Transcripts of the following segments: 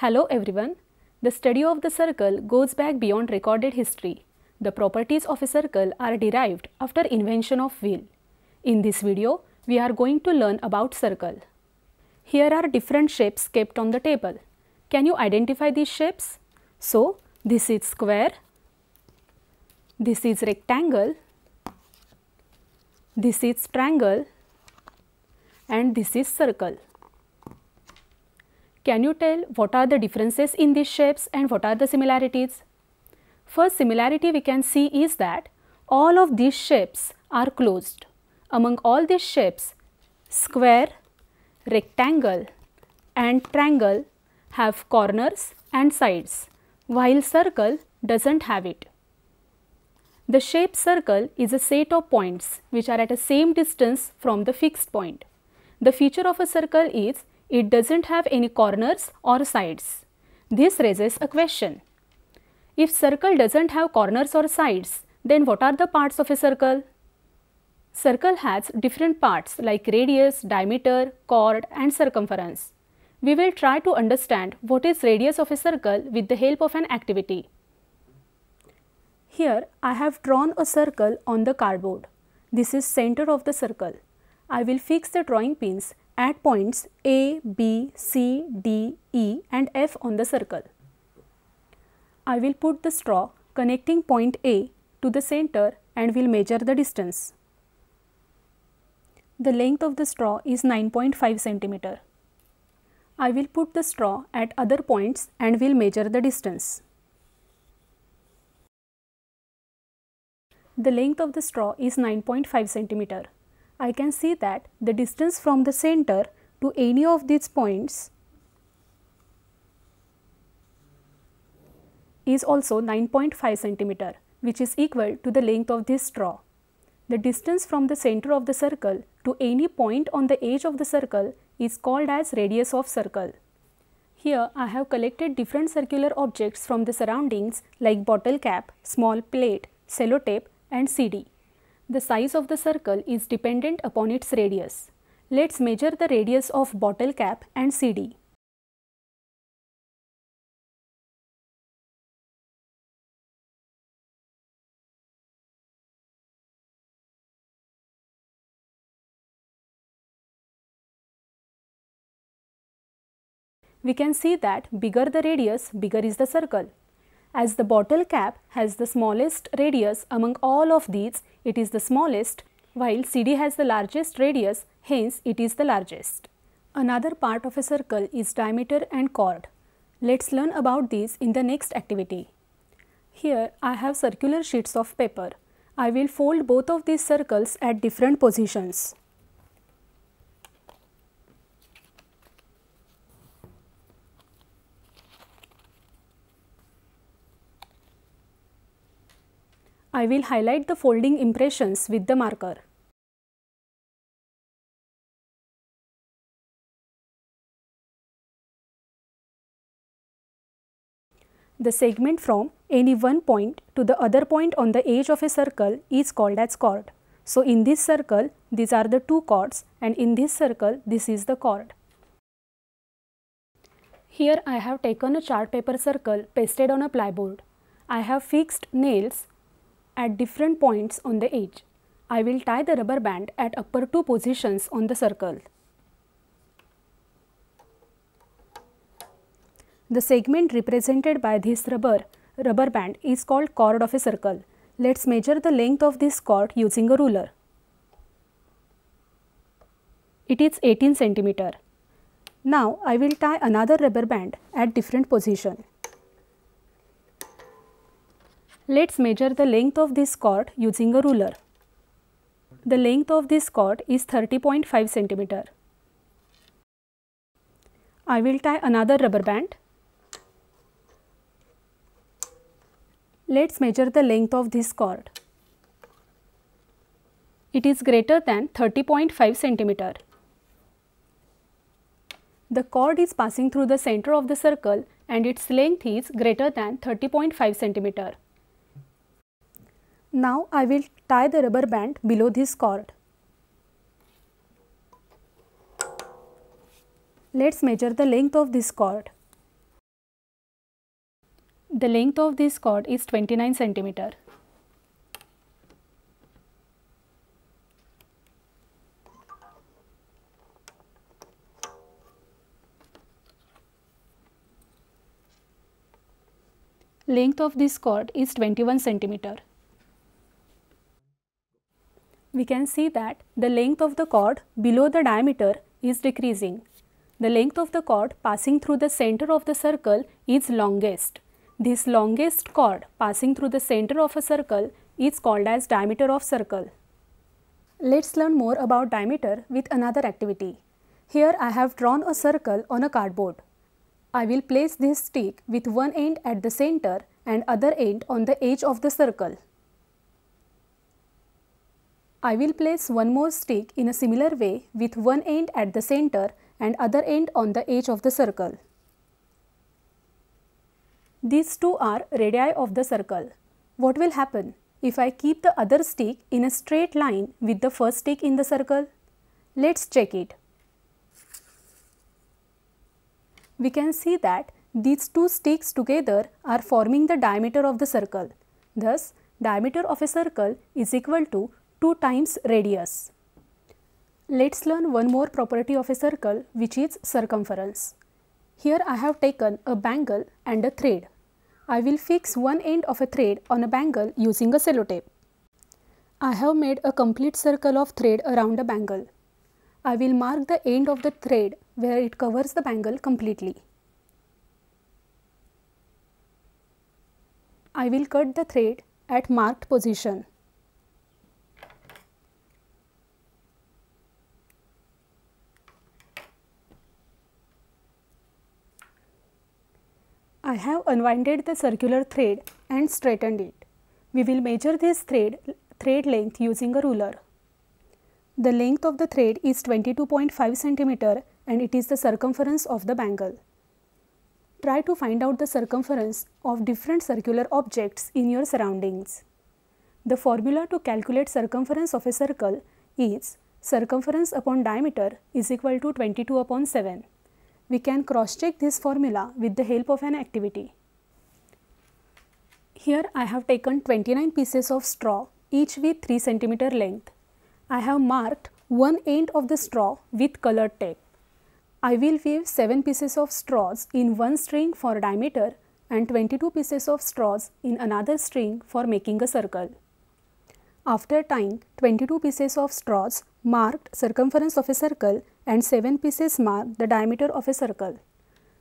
Hello everyone. The study of the circle goes back beyond recorded history. The properties of a circle are derived after invention of wheel. In this video, we are going to learn about circle. Here are different shapes kept on the table. Can you identify these shapes? So, this is square, this is rectangle, this is triangle and this is circle. Can you tell what are the differences in these shapes and what are the similarities? First similarity we can see is that all of these shapes are closed. Among all these shapes, square, rectangle and triangle have corners and sides while circle doesn't have it. The shape circle is a set of points which are at a same distance from the fixed point. The feature of a circle is it doesn't have any corners or sides. This raises a question. If circle doesn't have corners or sides, then what are the parts of a circle? Circle has different parts like radius, diameter, chord and circumference. We will try to understand what is radius of a circle with the help of an activity. Here I have drawn a circle on the cardboard. This is center of the circle. I will fix the drawing pins at points A, B, C, D, E and F on the circle. I will put the straw connecting point A to the center and will measure the distance. The length of the straw is 9.5 centimeter. I will put the straw at other points and will measure the distance. The length of the straw is 9.5 centimeter. I can see that the distance from the center to any of these points is also 9.5 centimeter which is equal to the length of this straw. The distance from the center of the circle to any point on the edge of the circle is called as radius of circle. Here I have collected different circular objects from the surroundings like bottle cap, small plate, sellotape, and CD. The size of the circle is dependent upon its radius. Let's measure the radius of bottle cap and CD. we can see that bigger the radius, bigger is the circle. As the bottle cap has the smallest radius among all of these, it is the smallest while CD has the largest radius, hence it is the largest. Another part of a circle is diameter and chord. Let's learn about these in the next activity. Here I have circular sheets of paper. I will fold both of these circles at different positions. I will highlight the folding impressions with the marker. The segment from any one point to the other point on the edge of a circle is called as chord. So, in this circle, these are the two chords and in this circle, this is the chord. Here I have taken a chart paper circle pasted on a plyboard. I have fixed nails at different points on the edge. I will tie the rubber band at upper two positions on the circle. The segment represented by this rubber rubber band is called chord of a circle. Let's measure the length of this chord using a ruler. It is 18 centimeter. Now I will tie another rubber band at different position. Let's measure the length of this cord using a ruler. The length of this cord is 30.5 cm. I will tie another rubber band. Let's measure the length of this cord. It is greater than 30.5 cm. The cord is passing through the center of the circle and its length is greater than 30.5 centimeter. Now I will tie the rubber band below this cord. Let's measure the length of this cord. The length of this cord is 29 centimeter. Length of this cord is 21 centimeter we can see that the length of the cord below the diameter is decreasing. The length of the cord passing through the center of the circle is longest. This longest cord passing through the center of a circle is called as diameter of circle. Let's learn more about diameter with another activity. Here I have drawn a circle on a cardboard. I will place this stick with one end at the center and other end on the edge of the circle. I will place one more stick in a similar way with one end at the center and other end on the edge of the circle. These two are radii of the circle. What will happen if I keep the other stick in a straight line with the first stick in the circle? Let's check it. We can see that these two sticks together are forming the diameter of the circle. Thus, diameter of a circle is equal to 2 times radius. Let's learn one more property of a circle which is circumference. Here I have taken a bangle and a thread. I will fix one end of a thread on a bangle using a sellotape. I have made a complete circle of thread around a bangle. I will mark the end of the thread where it covers the bangle completely. I will cut the thread at marked position. I have unwinded the circular thread and straightened it. We will measure this thread, thread length using a ruler. The length of the thread is 22.5 cm and it is the circumference of the bangle. Try to find out the circumference of different circular objects in your surroundings. The formula to calculate circumference of a circle is circumference upon diameter is equal to 22 upon 7 we can cross check this formula with the help of an activity. Here I have taken 29 pieces of straw each with 3 cm length. I have marked one end of the straw with colored tape. I will weave 7 pieces of straws in one string for diameter and 22 pieces of straws in another string for making a circle. After tying 22 pieces of straws marked circumference of a circle and 7 pieces mark the diameter of a circle.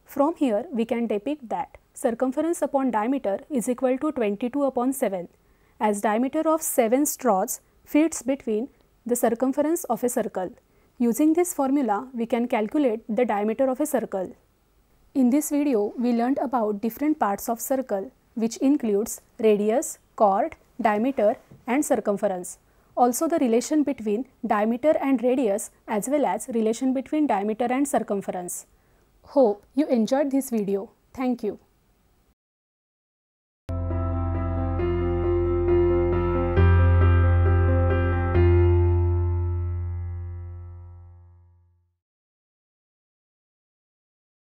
From here we can depict that circumference upon diameter is equal to 22 upon 7 as diameter of 7 straws fits between the circumference of a circle. Using this formula we can calculate the diameter of a circle. In this video we learned about different parts of circle which includes radius, chord, diameter and circumference. Also the relation between diameter and radius as well as relation between diameter and circumference. Hope you enjoyed this video. Thank you.